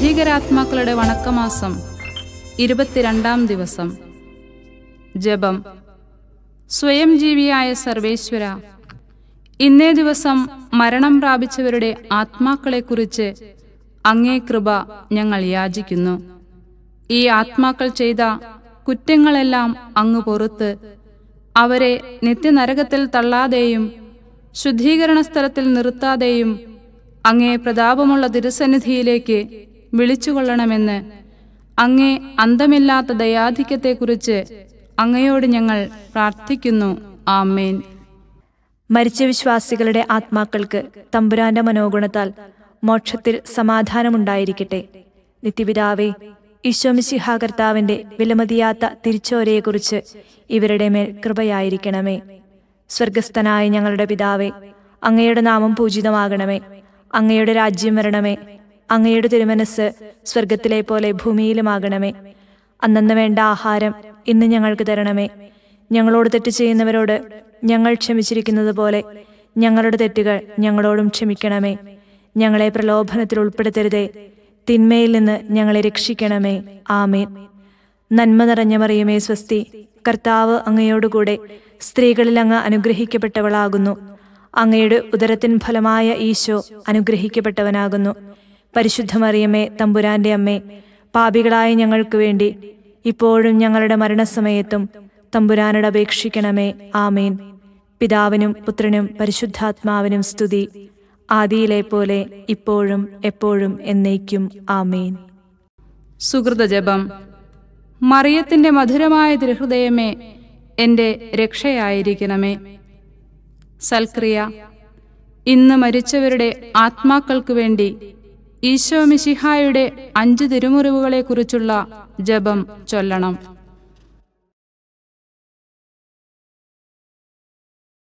ഭീകരാത്മാക്കളുടെ വണക്കമാസം ഇരുപത്തിരണ്ടാം ദിവസം ജപം സ്വയം ജീവിയായ സർവേശ്വര ഇന്നേ ദിവസം മരണം പ്രാപിച്ചവരുടെ ആത്മാക്കളെക്കുറിച്ച് അങ്ങേ കൃപ ഞങ്ങൾ യാചിക്കുന്നു ഈ ആത്മാക്കൾ ചെയ്ത കുറ്റങ്ങളെല്ലാം അങ്ങ് പൊറുത്ത് അവരെ നിത്യനരകത്തിൽ തള്ളാതെയും ശുദ്ധീകരണ സ്ഥലത്തിൽ നിർത്താതെയും അങ്ങേ പ്രതാപമുള്ള തിരുസന്നിധിയിലേക്ക് വിളിച്ചുകൊള്ളണമെന്ന് അങ്ങേ അന്തമില്ലാത്ത ദയാധിക്യത്തെക്കുറിച്ച് അങ്ങയോട് ഞങ്ങൾ പ്രാർത്ഥിക്കുന്നു ആമേൻ മരിച്ച വിശ്വാസികളുടെ ആത്മാക്കൾക്ക് തമ്പുരാന്റെ മനോഗുണത്താൽ മോക്ഷത്തിൽ സമാധാനമുണ്ടായിരിക്കട്ടെ നിത്യപിതാവേ ഈശോമിശിഹാ കർത്താവിന്റെ വിലമതിയാത്ത തിരിച്ചോരയെക്കുറിച്ച് ഇവരുടെ മേൽ കൃപയായിരിക്കണമേ സ്വർഗസ്ഥനായ ഞങ്ങളുടെ പിതാവേ അങ്ങയുടെ നാമം പൂജിതമാകണമേ അങ്ങയുടെ രാജ്യം വരണമേ അങ്ങയുടെ തിരുമനസ് സ്വർഗത്തിലെ പോലെ ഭൂമിയിലുമാകണമേ അന്നന്ന് വേണ്ട ആഹാരം ഇന്ന് ഞങ്ങൾക്ക് തരണമേ ഞങ്ങളോട് തെറ്റ് ചെയ്യുന്നവരോട് ഞങ്ങൾ ക്ഷമിച്ചിരിക്കുന്നത് പോലെ ഞങ്ങളുടെ തെറ്റുകൾ ഞങ്ങളോടും ക്ഷമിക്കണമേ ഞങ്ങളെ പ്രലോഭനത്തിൽ ഉൾപ്പെടുത്തരുതേ തിന്മയിൽ നിന്ന് ഞങ്ങളെ രക്ഷിക്കണമേ ആമേൻ നന്മ നിറഞ്ഞ മറിയമേ സ്വസ്തി കർത്താവ് അങ്ങയോടുകൂടെ സ്ത്രീകളിൽ അങ്ങ് അനുഗ്രഹിക്കപ്പെട്ടവളാകുന്നു അങ്ങയുടെ ഉദരത്തിൻ ഫലമായ ഈശോ അനുഗ്രഹിക്കപ്പെട്ടവനാകുന്നു പരിശുദ്ധമറിയമേ തമ്പുരാന്റെ അമ്മേ പാപികളായ ഞങ്ങൾക്ക് വേണ്ടി ഇപ്പോഴും ഞങ്ങളുടെ മരണസമയത്തും തമ്പുരാനോട് അപേക്ഷിക്കണമേ ആമേൻ പിതാവിനും പുത്രനും പരിശുദ്ധാത്മാവിനും സ്തുതി ആദിയിലെ പോലെ ഇപ്പോഴും എപ്പോഴും എന്നേക്കും ആമേൻ സുഹൃത ജപം മറിയത്തിന്റെ മധുരമായ തിരുഹൃദയമേ എൻ്റെ രക്ഷയായിരിക്കണമേ സൽക്രിയ ഇന്ന് മരിച്ചവരുടെ ആത്മാക്കൾക്കു വേണ്ടി ഈശോ മിശിഹായുടെ അഞ്ച് തിരുമുറിവുകളെക്കുറിച്ചുള്ള ജപം ചൊല്ലണം